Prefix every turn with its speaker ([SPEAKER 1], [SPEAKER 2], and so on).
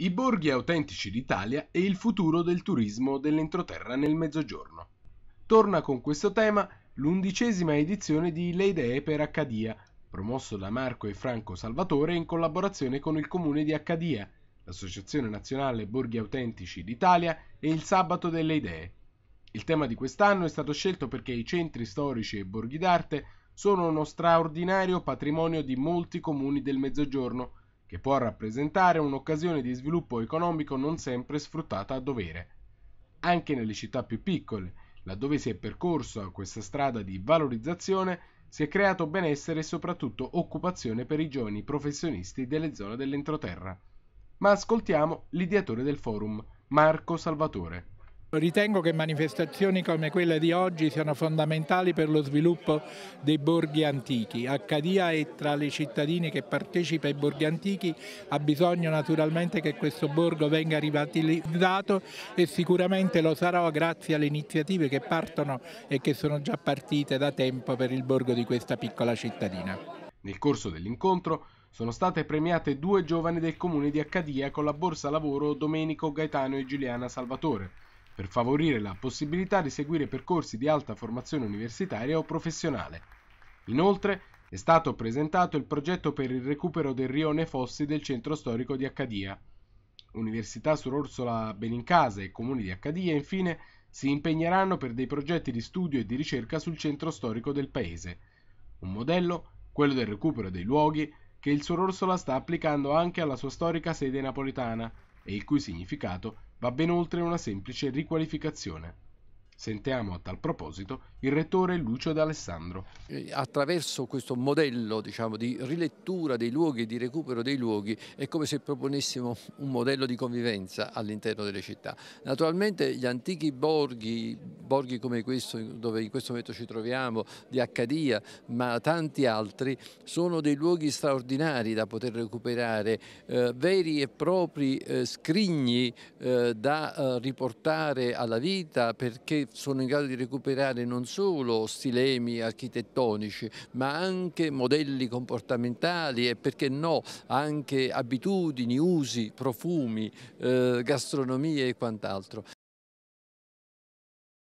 [SPEAKER 1] I borghi autentici d'Italia e il futuro del turismo dell'entroterra nel mezzogiorno. Torna con questo tema l'undicesima edizione di Le idee per Accadia, promosso da Marco e Franco Salvatore in collaborazione con il comune di Accadia, l'Associazione Nazionale Borghi Autentici d'Italia e il Sabato delle Idee. Il tema di quest'anno è stato scelto perché i centri storici e borghi d'arte sono uno straordinario patrimonio di molti comuni del mezzogiorno che può rappresentare un'occasione di sviluppo economico non sempre sfruttata a dovere. Anche nelle città più piccole, laddove si è percorsa questa strada di valorizzazione, si è creato benessere e soprattutto occupazione per i giovani professionisti delle
[SPEAKER 2] zone dell'entroterra. Ma ascoltiamo l'ideatore del forum, Marco Salvatore. Ritengo che manifestazioni come quelle di oggi siano fondamentali per lo sviluppo dei borghi antichi. Accadia è tra le cittadine che partecipa ai borghi antichi, ha bisogno naturalmente che questo borgo venga rivitalizzato e sicuramente lo sarò grazie alle iniziative che partono e che sono già partite da tempo per il borgo di questa piccola cittadina. Nel corso dell'incontro sono state premiate
[SPEAKER 1] due giovani del comune di Accadia con la borsa lavoro Domenico Gaetano e Giuliana Salvatore per favorire la possibilità di seguire percorsi di alta formazione universitaria o professionale. Inoltre è stato presentato il progetto per il recupero del rione Fossi del centro storico di Accadia. Università Sur Orsola Benincasa e Comuni di Accadia, infine, si impegneranno per dei progetti di studio e di ricerca sul centro storico del paese. Un modello, quello del recupero dei luoghi, che il Sur Orsola sta applicando anche alla sua storica sede napoletana, e il cui significato va ben oltre una semplice riqualificazione. Sentiamo a tal proposito il rettore Lucio D'Alessandro. Eh, attraverso questo modello diciamo, di rilettura dei luoghi, di recupero dei
[SPEAKER 3] luoghi, è come se proponessimo un modello di convivenza all'interno delle città. Naturalmente gli antichi borghi, borghi come questo dove in questo momento ci troviamo, di Accadia, ma tanti altri, sono dei luoghi straordinari da poter recuperare, eh, veri e propri eh, scrigni eh, da eh, riportare alla vita perché sono in grado di recuperare non solo stilemi architettonici ma anche modelli comportamentali e perché no anche abitudini, usi, profumi, eh, gastronomie e quant'altro.